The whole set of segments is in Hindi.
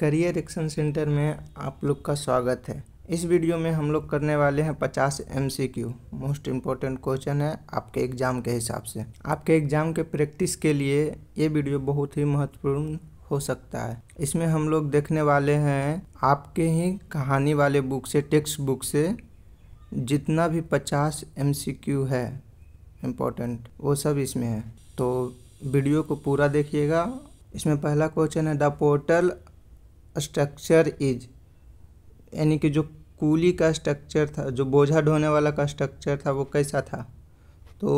करियर एक्शन सेंटर में आप लोग का स्वागत है इस वीडियो में हम लोग करने वाले हैं 50 क्यू मोस्ट इम्पॉर्टेंट क्वेश्चन है आपके एग्ज़ाम के हिसाब से आपके एग्ज़ाम के प्रैक्टिस के लिए ये वीडियो बहुत ही महत्वपूर्ण हो सकता है इसमें हम लोग देखने वाले हैं आपके ही कहानी वाले बुक से टेक्स्ट बुक से जितना भी 50 एम है इम्पोर्टेंट वो सब इसमें है तो वीडियो को पूरा देखिएगा इसमें पहला क्वेश्चन है द पोर्टल स्ट्रक्चर इज यानी कि जो कूली का स्ट्रक्चर था जो बोझा ढोने वाला का स्ट्रक्चर था वो कैसा था तो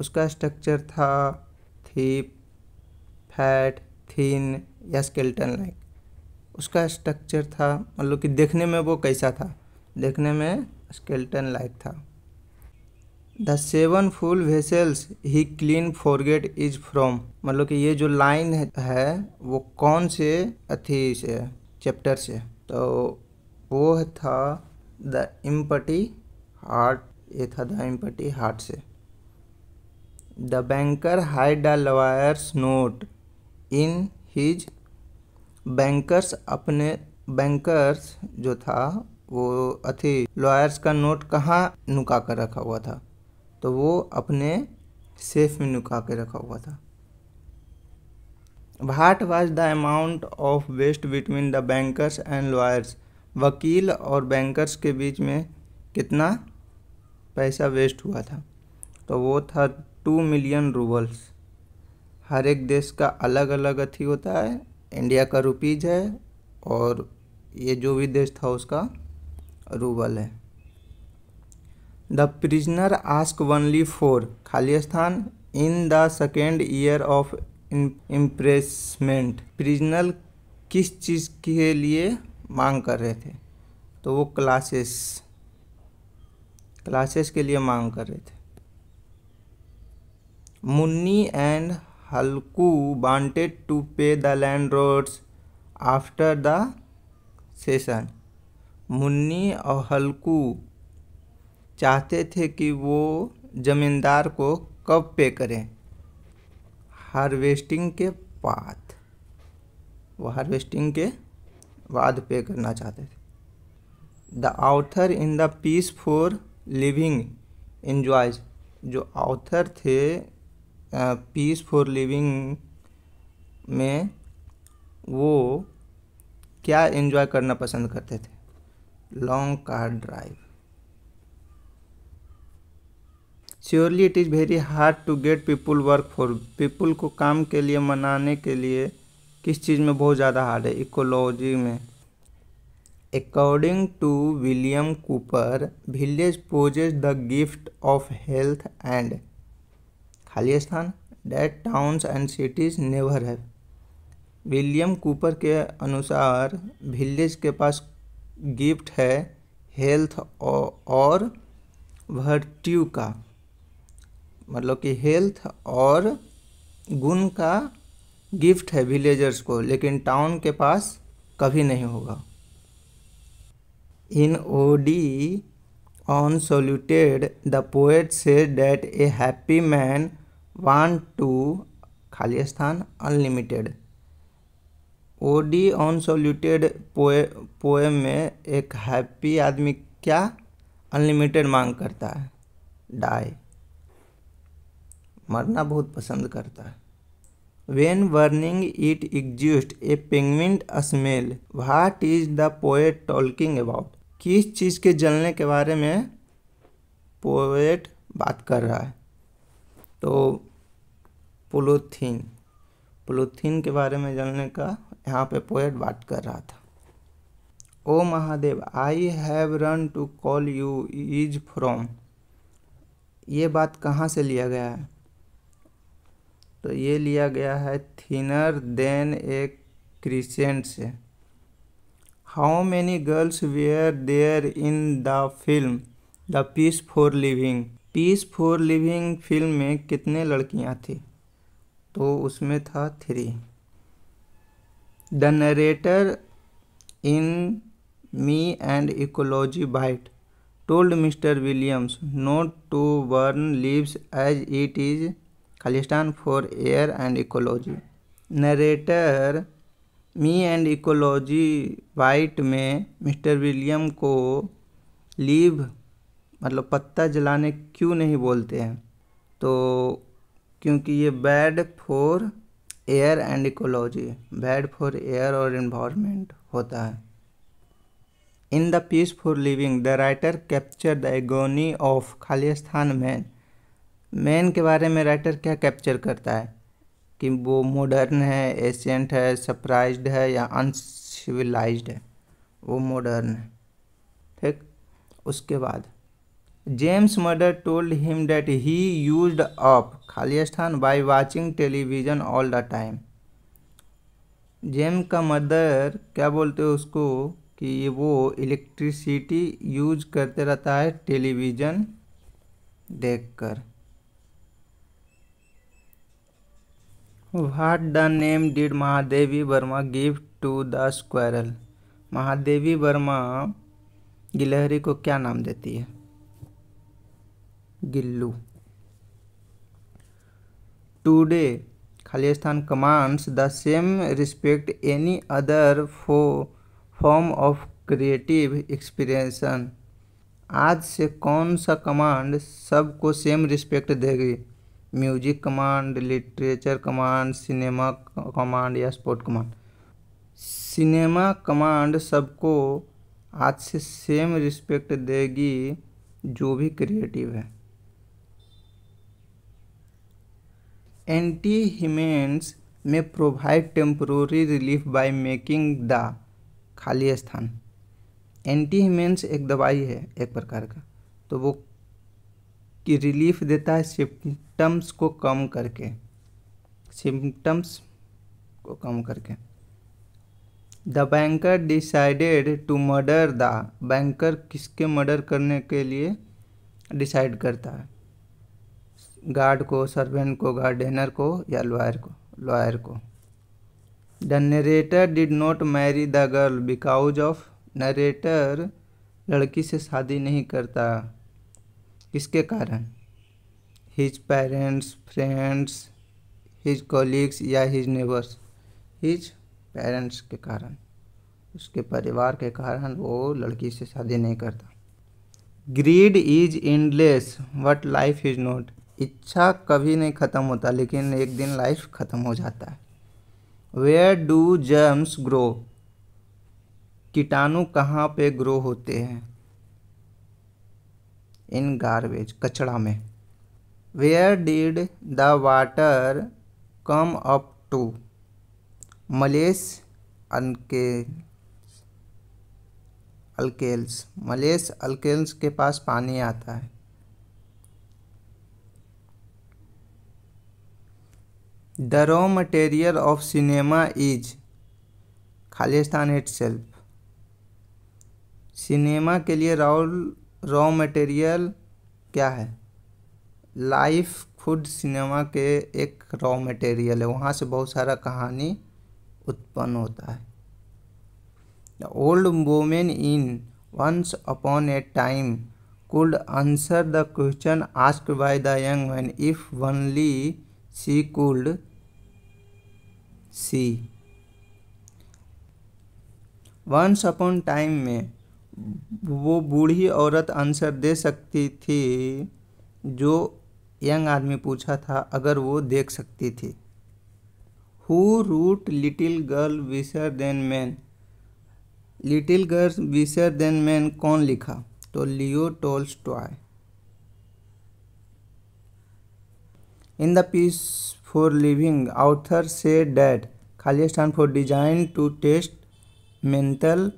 उसका स्ट्रक्चर था थीप फैट थीन या स्केल्टन लाइक उसका स्ट्रक्चर था मतलब कि देखने में वो कैसा था देखने में स्केल्टन लाइक था द सेवन फुल वेसल्स ही क्लीन फॉरगेट इज फ्रॉम मतलब कि ये जो लाइन है वो कौन से अथी से चैप्टर से तो वो था द इम्पटी हार्ट ये था द इम्पटी हार्ट से the banker hide the lawyers note in his bankers अपने बैंकर्स जो था वो अथी लॉयर्स का नोट कहाँ नुका कर रखा हुआ था तो वो अपने सेफ में नुका के रखा हुआ था what was the amount of waste between the bankers and lawyers वकील और बैंकर्स के बीच में कितना पैसा वेस्ट हुआ था तो वो था टू मिलियन रूबल्स हर एक देश का अलग अलग अथी होता है इंडिया का रुपीज़ है और ये जो भी देश था उसका रूबल है the prisoner ask only for खाली स्थान in the second year of imprisonment prisoner किस चीज़ के लिए मांग कर रहे थे तो वो क्लासेस क्लासेस के लिए मांग कर रहे थे Munni and Halku wanted to pay the land roads after the session Munni और हल्कू चाहते थे कि वो ज़मींदार को कब पे करें हार्वेस्टिंग के बाद वो हार्वेस्टिंग के बाद पे करना चाहते थे the author in the piece for living enjoys जो आउथर थे पीस फॉर लिविंग में वो क्या इन्जॉय करना पसंद करते थे long car drive surely it is very hard to get people work for people को काम के लिए मनाने के लिए किस चीज़ में बहुत ज़्यादा हार्ड है इकोलॉजी में according to William Cowper village possesses the gift of health and खाली स्थान that towns and cities never है विलियम कूपर के अनुसार विलेज के पास गिफ्ट है हेल्थ और वर्ट्यू का मतलब कि हेल्थ और गुण का गिफ्ट है विलेजर्स को लेकिन टाउन के पास कभी नहीं होगा in ode on solitude the poet say that a happy man one to खाली स्थान unlimited ode on solitude पोए पोएम में एक हैप्पी आदमी क्या अनलिमिटेड मांग करता है डाई मरना बहुत पसंद करता है when burning it exist a penguin smell what is the poet talking about किस चीज़ के जलने के बारे में पोएट बात कर रहा है तो पोलोथीन पोलोथीन के बारे में जलने का यहाँ पे पोएट बात कर रहा था O Mahadev I have run to call you is from ये बात कहाँ से लिया गया है तो ये लिया गया है थिनर देन ए क्रिसेंट से how many girls were there in the film the piece for living piece for living film में कितने लड़कियां थी तो उसमें था three the narrator in me and ecology bite told Mister Williams not to burn leaves as it is खालिस्तान for air and ecology narrator me and ecology white में मिस्टर विलियम को लीव मतलब पत्ता जलाने क्यों नहीं बोलते हैं तो क्योंकि ये bad for air and ecology bad for air और इन्वामेंट होता है in the piece for living the writer capture the agony of खालिस्तान मैन मैन के बारे में राइटर क्या कैप्चर करता है कि वो मॉडर्न है एशियंट है सरप्राइज है या अनसिविलाइज्ड है वो मॉडर्न है ठीक उसके बाद Jim's mother told him that he use up खाली स्थान by watching television all the time Jim का मदर क्या बोलते हो उसको कि ये वो इलेक्ट्रिसिटी यूज करते रहता है टेलीविज़न देखकर What the name did Mahadevi Verma give to the squirrel Mahadevi Verma गिलहरी को क्या नाम देती है गिल्लू टूडे खाली स्थान commands the same respect any other for form of creative experience आज से कौन सा कमांड सबको सेम रिस्पेक्ट देगी music command literature command cinema command या स्पोर्ट कमांड सिनेमा कमांड सबको आज से सेम रिस्पेक्ट देगी जो भी क्रिएटिव है एंटी ह्यूमेंस में provide temporary relief by making the खाली स्थान एंटी ह्यूमेंस एक दवाई है एक प्रकार का तो वो कि रिलीफ देता है सिम्टम्स को कम करके सिम्टम्स को कम करके the banker decided to murder the banker किसके मर्डर करने के लिए डिसाइड करता है गार्ड को सर्वेंट को गार्डनर को या लॉयर को लॉयर को the narrator did not marry the girl because of narrator लड़की से शादी नहीं करता किसके कारण his parents friends his colleagues या हिज नेबर्स हिज पेरेंट्स के कारण उसके परिवार के कारण वो लड़की से शादी नहीं करता greed is endless but life is not इच्छा कभी नहीं ख़त्म होता लेकिन एक दिन लाइफ ख़त्म हो जाता है वेयर डू जर्म्स ग्रो कीटाणु कहाँ पे ग्रो होते हैं इन गार्बेज कचड़ा में where did the water come up to मलेस अनके अल्केल्स मलेश अल्केल्स के पास पानी आता है the raw material of cinema is खालिस्तान इट सेल्फ सिनेमा के लिए राहुल रॉ मटेरियल क्या है लाइफ खुद सिनेमा के एक रॉ मटेरियल है वहाँ से बहुत सारा कहानी उत्पन्न होता है the old women in once upon a time could answer the question ask by the young man if only she could see once upon time में वो बूढ़ी औरत आंसर दे सकती थी जो यंग आदमी पूछा था अगर वो देख सकती थी who wrote little girl wiser than man little girl wiser than man कौन लिखा तो Leo Tolstoy in the piece for living author say that खाली स्थान for design to test mental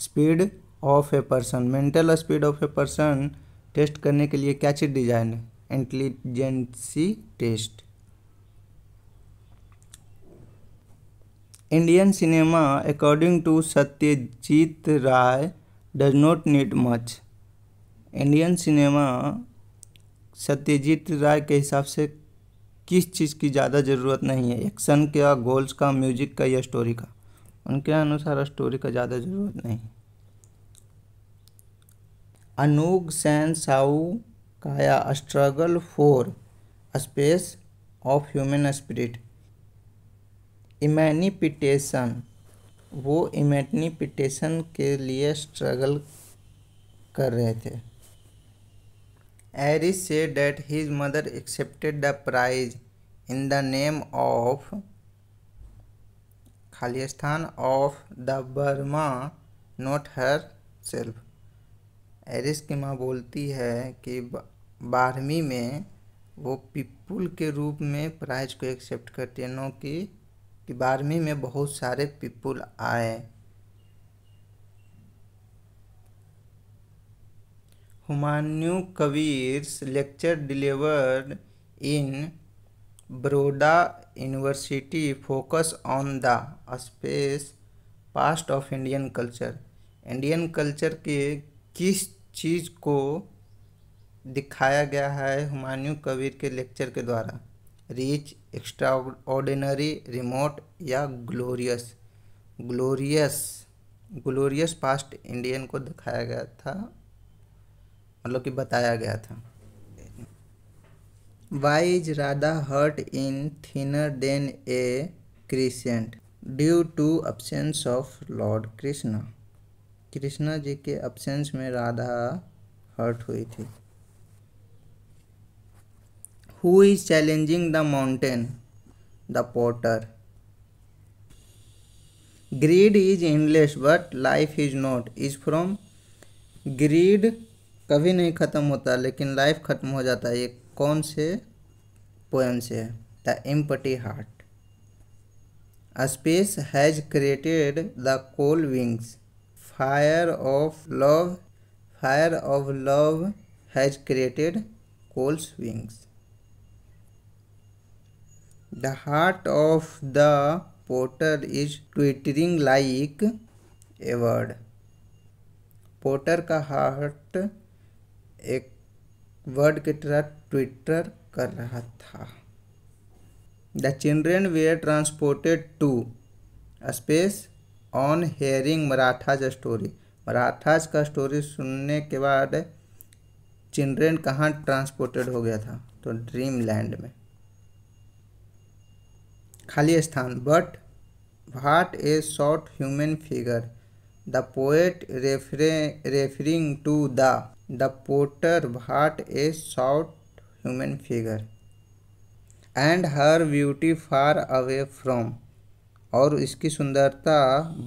speed of a person mental speed of a person test करने के लिए क्या चीज़ डिजाइन है intelligence test Indian cinema according to Satyajit Ray does not need much Indian cinema Satyajit Ray के हिसाब से किस चीज़ की ज़्यादा ज़रूरत नहीं है एक्शन का गोल्स का म्यूजिक का या स्टोरी का उनके अनुसार स्टोरी का ज़्यादा ज़रूरत नहीं अनूग सैन साऊ काया struggle for space of human spirit emancipation वो इमेनिपिटेशन के लिए स्ट्रगल कर रहे थे Aris said that his mother accepted the prize in the name of खाली स्थान of the Burma not herself Aris की माँ बोलती है कि बारहवीं में वो पीपुल के रूप में प्राइज को एक्सेप्ट करती है नो कि कि बारहवीं में बहुत सारे पीपुल आए Humayun Kabir's lecture delivered in Baroda university focus on the space past of Indian culture. Indian culture के किस चीज़ को दिखाया गया है हुमायूं कबीर के लेक्चर के द्वारा रिच एक्स्ट्रा ऑर्डिनरी रिमोट या glorious glorious glorious past Indian को दिखाया गया था मतलब कि बताया गया था why is Radha hurt in thinner than a crescent due to absence of Lord Krishna. Krishna ji के अब्सेंस में राधा हर्ट हुई थी who is challenging the mountain the potter greed is endless but life is not is from greed कभी नहीं ख़त्म होता लेकिन लाइफ ख़त्म हो जाता है एक कौन से पोएम से है the empty heart space has created the coal wings fire of love fire of love has created coals wings the heart of the porter is twittering like a bird porter का हार्ट एक वर्ड की तरह ट्विटर कर रहा था the children were transported to space on hearing Maratha's story Maratha's का स्टोरी सुनने के बाद चिल्ड्रेन कहाँ ट्रांसपोर्टेड हो गया था तो ड्रीम लैंड में खाली स्थान but what a short human figure the poet refer referring to the the potter what a short human figure and her beauty far away from और इसकी सुंदरता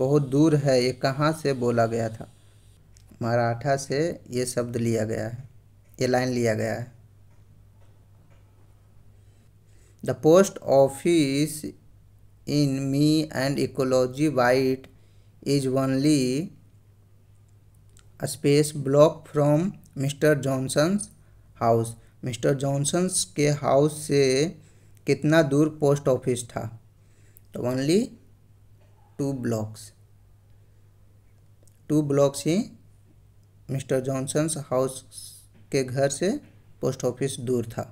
बहुत दूर है ये कहाँ से बोला गया था मराठा से ये शब्द लिया गया है ये लाइन लिया गया है the post office in me and ecology white is only space block from Mister Johnson's house Mister Johnson's के हाउस से कितना दूर पोस्ट ऑफिस था तो only two blocks two blocks ही मिस्टर जॉनसन्स हाउस के घर से पोस्ट ऑफिस दूर था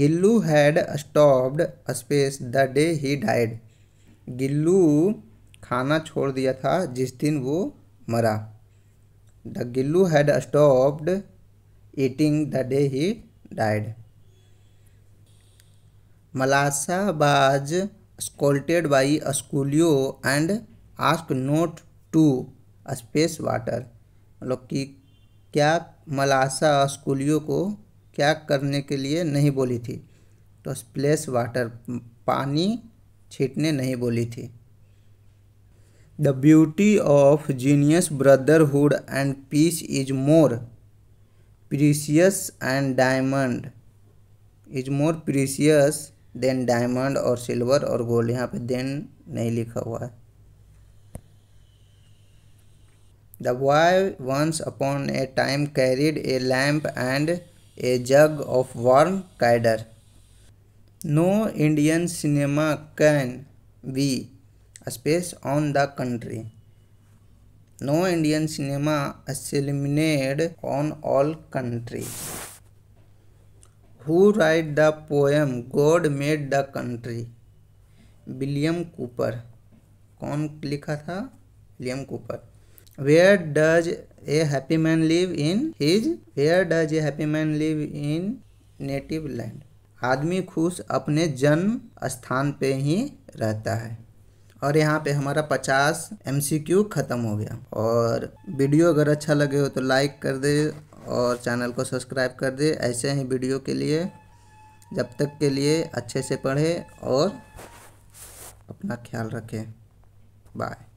Gillu had stopped space the day he died Gillu खाना छोड़ दिया था जिस दिन वो मरा the Gillu had stopped eating the day he died मलासा बाज स्कोल्टेड बाई स्कूलियो and ask not to space water मतलब कि क्या मलासा स्कूलियो को क्या करने के लिए नहीं बोली थी तो स्प्लेस वाटर पानी छीटने नहीं बोली थी The beauty of genius, brotherhood, and peace is more precious and diamond is more precious than diamond or silver or gold यहाँ पे then नहीं लिखा हुआ है The boy once upon a time carried a lamp and a jug of warm cider. No Indian cinema can be space on the country no Indian cinema assimilated on all country who write the poem God made the country William Cowper कौन लिखा था William Cowper where does a happy man live in his where does a happy man live in native land आदमी खुश अपने जन्म स्थान पे ही रहता है और यहाँ पे हमारा 50 एम ख़त्म हो गया और वीडियो अगर अच्छा लगे हो तो लाइक कर दे और चैनल को सब्सक्राइब कर दे ऐसे ही वीडियो के लिए जब तक के लिए अच्छे से पढ़े और अपना ख्याल रखें बाय